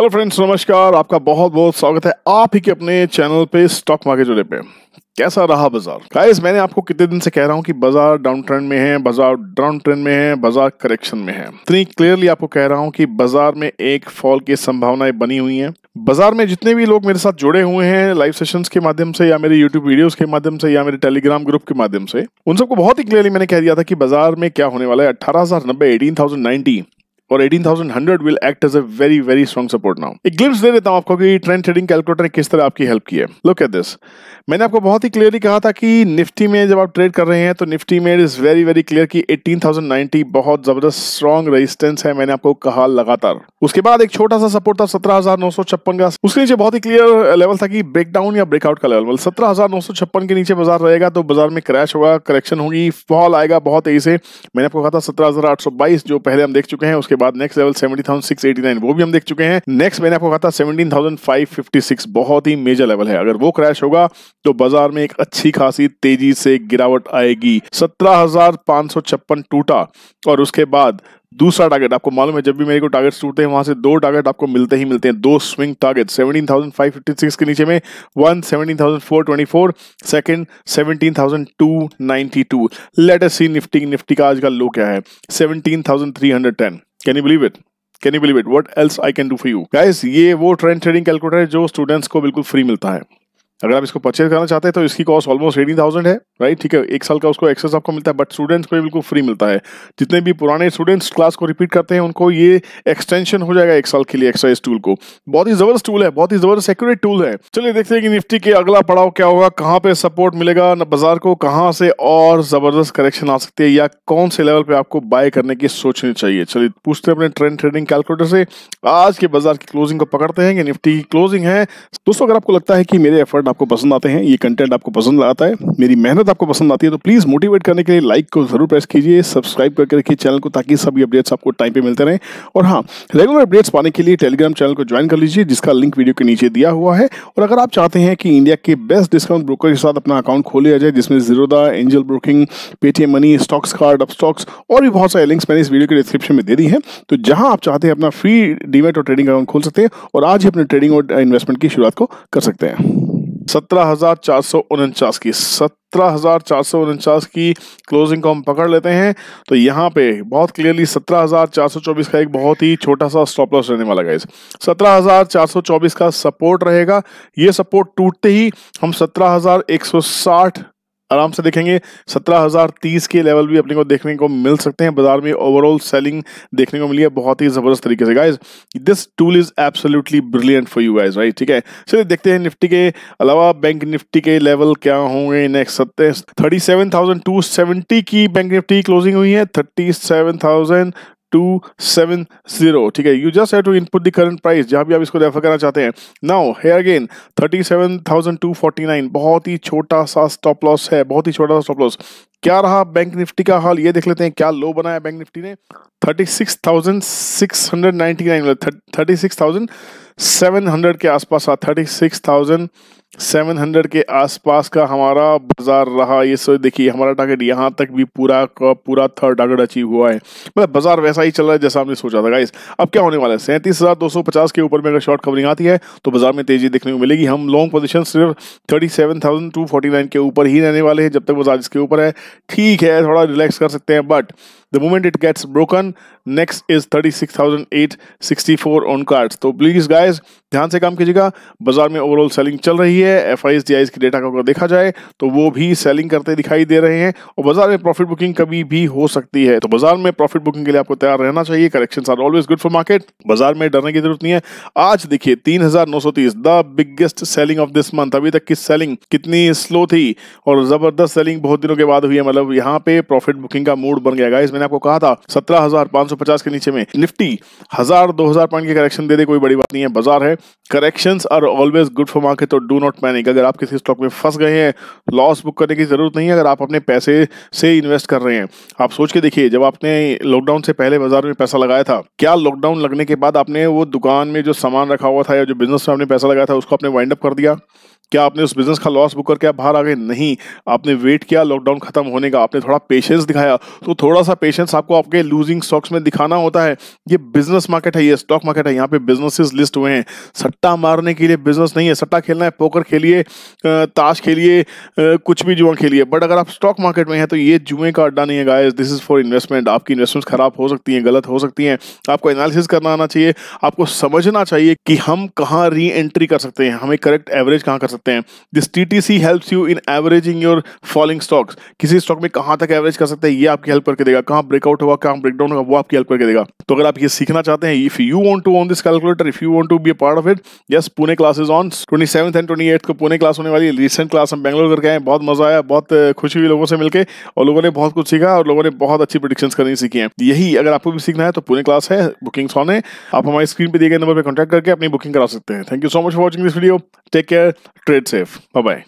Hello friends नमस्कार आपका बहुत बहुत स्वागत है आप ही के अपने चैनल पे स्टॉक मार्केट जुड़े पे कैसा रहा बाजार गाइस मैंने आपको कितने दिन से कह रहा हूँ कि बाजार डाउन ट्रेंड में है बाजार डाउन ट्रेंड में है बाजार करेक्शन में है इतनी क्लियरली आपको कह रहा हूँ कि बाजार में एक फॉल की संभावनाएं बनी हुई हैं बाजार में जितने भी लोग मेरे साथ जुड़े हुए हैं लाइव सेशंस के माध्यम से या मेरे यूट्यूब वीडियोस के माध्यम से या मेरे टेलीग्राम ग्रुप के माध्यम से उन सबको बहुत ही क्लियरली मैंने कह दिया था कि बाजार में क्या होने वाला है अठारह हजार और 18,100 will act as a very very strong support now. एक ग्लिम्स दे देता हूँ आपको कि ट्रेंड ट्रेडिंग कैलकुलेटर ने किस तरह आपकी हेल्प की है लुक एट दिस मैंने आपको बहुत ही क्लियरली कहा था कि निफ्टी में जब आप ट्रेड कर रहे हैं तो निफ्टी में it is very very clear कि 18,090 बहुत ज़बरदस्त स्ट्रॉन्ग रेजिस्टेंस है मैंने आपको कहा लगातार उसके बाद एक छोटा सा सपोर्ट था सत्रह का उसके नीचे बहुत ही क्लियर लेवल था कि ब्रेकडाउन या ब्रेकआउट का लेवल मतलब सत्रह के नीचे बाजार रहेगा तो बाजार में क्रैश होगा करेक्शन होगी फॉल आएगा बहुत तेजी से मैंने आपको कहा था सत्रह जो पहले हम देख चुके हैं उसके बाद next level seventy thousand six eighty nine वो भी हम देख चुके हैं नेक्स्ट मैंने आपको कहा था seventeen thousand five fifty six बहुत ही मेजर लेवल है अगर वो क्रैश होगा तो बाजार में एक अच्छी खासी तेजी से गिरावट आएगी सत्रह हजार पांच सौ छप्पन टूटा और उसके बाद दूसरा टारगेट आपको मालूम है जब भी मेरे को टारगेट टूटते हैं वहां से दो टारगेट आपको मिलते ही मिलते हैं दो swing target thousand five fifty six के नीचे में one thousand four four twenty second 17,424 second 17,292 let us see Nifty Nifty का आज का लो क्या है thousand three hundred ten can you believe it can you believe it what else I can do for you guys ये वो trend trading calculator है जो students को बिल्कुल फ्री मिलता है अगर आप इसको परचेज करना चाहते हैं तो इसकी कॉस्ट ऑलमोस्ट एटीन थाउजेंड है राइट ठीक है एक साल का उसको एक्सेस आपको मिलता है बट स्टूडेंट्स को बिल्कुल फ्री मिलता है जितने भी पुराने स्टूडेंट्स क्लास को रिपीट करते हैं उनको ये एक्सटेंशन हो जाएगा एक साल के लिए एक्सरसाइज टूल को बहुत ही जबरदस्त टूल है बहुत ही जबरदस्त एक्यूरेट टूल है चलिए देखते हैं कि निफ्टी के अगला पड़ाव क्या होगा कहाँ पे सपोर्ट मिलेगा बाजार को कहाँ से और जबरदस्त करेक्शन आ सकती है या कौन से लेवल पे आपको बाय करने की सोचनी चाहिए चलिए पूछते हैं अपने ट्रेंड ट्रेडिंग कैलकुलेटर से आज के बाजार की क्लोजिंग को पकड़ते हैं कि निफ्टी की क्लोजिंग है दोस्तों अगर आपको लगता है कि मेरे एफर्ट आपको पसंद आते हैं ये कंटेंट आपको पसंद आता है मेरी मेहनत आपको पसंद आती है तो प्लीज़ मोटिवेट करने के लिए लाइक को जरूर प्रेस कीजिए सब्सक्राइब करके रखिए चैनल को ताकि सभी अपडेट्स आपको टाइम पे मिलते रहे और हाँ रेगुलर अपडेट्स पाने के लिए टेलीग्राम चैनल को ज्वाइन कर लीजिए जिसका लिंक वीडियो के नीचे दिया हुआ है और अगर आप चाहते हैं कि इंडिया के बेस्ट डिस्काउंट ब्रोकर के साथ अपना अकाउंट खोल लिया जाए जिसमें Zerodha Angel Broking Paytm Money stocks card up stocks और भी बहुत सारे लिंक्स मैंने इस वीडियो के डिस्क्रिप्शन में दे दी है तो जहां आप चाहते हैं अपना फ्री डीमेट और ट्रेडिंग अकाउंट खोल सकते हैं और आज ही अपने ट्रेडिंग और इन्वेस्टमेंट की शुरुआत को कर सकते हैं सत्रह हजार चार सौ उनचास की सत्रह हजार चार सौ उनचास की क्लोजिंग को हम पकड़ लेते हैं तो यहाँ पे बहुत क्लियरली सत्रह हजार चार सौ चौबीस का एक बहुत ही छोटा सा स्टॉप लॉस रहने वाला गाइस सत्रह हजार चार सौ चौबीस का सपोर्ट रहेगा ये सपोर्ट टूटते ही हम सत्रह हजार एक सौ साठ आराम से देखेंगे सत्रह हजार तीस के लेवल भी अपने को देखने को मिल सकते हैं बाजार में ओवरऑल सेलिंग देखने को मिली है बहुत ही जबरदस्त तरीके से guys this tool is absolutely brilliant for you guys right ठीक है चलिए देखते हैं निफ्टी के अलावा बैंक निफ्टी के लेवल क्या होंगे नेक्स्ट सत्ते थर्टी की बैंक निफ्टी क्लोजिंग हुई है थर्टी टू सेवन जीरो ठीक है you just have to input the current price जहां भी आप इसको रेफर करना चाहते हैं now here again thirty seven thousand two forty nine बहुत ही छोटा सा स्टॉप लॉस है बहुत ही छोटा सा स्टॉप लॉस क्या रहा बैंक निफ्टी का हाल ये देख लेते हैं क्या लो बनाया बैंक निफ्टी ने thirty six thousand six hundred ninety nine thirty six thousand seven hundred के आसपास था thirty six thousand seven hundred के आसपास का हमारा बाजार रहा ये सो देखिए हमारा टारगेट यहाँ तक भी पूरा का पूरा थर्ड टारगेट अचीव हुआ है मतलब बाजार वैसा ही चल रहा है जैसा हमने सोचा था गाइस अब क्या होने वाला है सैंतीस हजार दो सौ पचास के ऊपर में अगर शॉर्ट कवरिंग आती है तो बाजार में तेजी देखने को मिलेगी हम लॉन्ग पोजिशन सिर्फ thirty seven thousand two forty nine के ऊपर ही रहने वाले हैं जब तक बाजार इसके ऊपर है ठीक है थोड़ा रिलैक्स कर सकते हैं but The moment it gets broken, next is 36,864 on cards. तो प्लीज गाइज ध्यान से काम कीजिएगा बाजार में ओवरऑल सेलिंग चल रही है एफ आई की डेटा को अगर देखा जाए तो वो भी सेलिंग करते दिखाई दे रहे हैं और बाजार में प्रॉफिट बुकिंग कभी भी हो सकती है तो बाजार में प्रॉफिट बुकिंग के लिए आपको तैयार रहना चाहिए correction are always good for market बाजार में डरने की जरूरत नहीं है आज देखिए तीस the biggest selling of this month अभी तक की सेलिंग कितनी स्लो थी और जबरदस्त सेलिंग बहुत दिनों के बाद हुई है मतलब यहाँ पे प्रॉफिट बुकिंग का मूड बन गया इसमें मैंने आपको कहा था सत्रह हजार पांच सौ पचास के नीचे में निफ्टी हजार दो हजार पॉइंट की करेक्शन दे दे कोई बड़ी बात नहीं है बाजार है correction are always good for market और डू नॉट पैनिक अगर आप किसी स्टॉक में फंस गए हैं लॉस बुक करने की जरूरत नहीं है अगर आप अपने पैसे से इन्वेस्ट कर रहे हैं आप सोच के देखिए जब आपने लॉकडाउन से पहले बाजार में पैसा लगाया था क्या लॉकडाउन लगने के बाद आपने वो दुकान में जो सामान रखा हुआ था या जो बिजनेस में आपने पैसा लगाया था उसको आपने वाइंड अप कर दिया क्या आपने उस बिजनेस का लॉस बुक करके आप बाहर आ गए नहीं आपने वेट किया लॉकडाउन खत्म होने का आपने थोड़ा पेशेंस दिखाया तो थोड़ा सा पेशेंस आपको आपके लूजिंग स्टॉक्स में दिखाना होता है ये बिजनेस मार्केट है ये स्टॉक मार्केट है यहाँ पे बिजनेसेस लिस्ट हुए हैं सट्टा मारने के लिए बिजनेस नहीं है सट्टा खेलना है पोकर खेलिए ताश खेलिए कुछ भी जुआ खेलिए बट अगर आप स्टॉक मार्केट में हैं तो ये जुए का अड्डा नहीं है guys this is for investment आपकी इन्वेस्टमेंट खराब हो सकती है गलत हो सकती है आपको एनालिसिस करना आना चाहिए आपको समझना चाहिए कि हम कहाँ री एंट्री कर सकते हैं हमें करेक्ट एवरेज कहाँ कर सकते हैं सकते हैं this T T C help you in averaging your falling stocks किसी स्टॉक में कहाँ तक एवरेज कर सकते हैं ये आपकी हेल्प करके देगा कहाँ ब्रेकआउट होगा कहाँ ब्रेकडाउन होगा वो आपकी हेल्प करके देगा तो अगर आप ये सीखना चाहते हैं if you want to own this calculator if you want to be part of it yes Pune classes on twenty seven and twenty eight को पुणे क्लास होने वाली रिसेंट क्लास हम बैंगलोर करके आए बहुत मजा आया बहुत खुशी हुई लोगों से मिलकर और लोगों ने बहुत कुछ सीखा और लोगों ने बहुत अच्छी प्रोडिक्शन करनी सीखी है यही अगर आपको भी सीखना है तो पुणे क्लास है बुकिंग्स ऑन है आप हमारी स्क्रीन पर दिए गए नंबर पर कॉन्टैक्ट करके अपनी बुकिंग करा सकते हैं thank you so much for watching this video take care Trade safe. Bye bye.